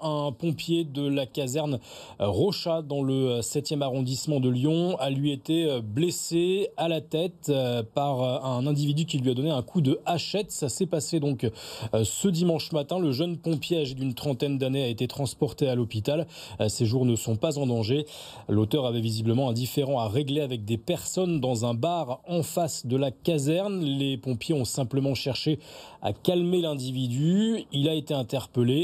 Un pompier de la caserne euh, Rocha dans le 7e euh, arrondissement de Lyon a lui été euh, blessé à la tête par un individu qui lui a donné un coup de hachette. Ça s'est passé donc ce dimanche matin. Le jeune pompier âgé d'une trentaine d'années a été transporté à l'hôpital. Ses jours ne sont pas en danger. L'auteur avait visiblement un différend à régler avec des personnes dans un bar en face de la caserne. Les pompiers ont simplement cherché à calmer l'individu. Il a été interpellé.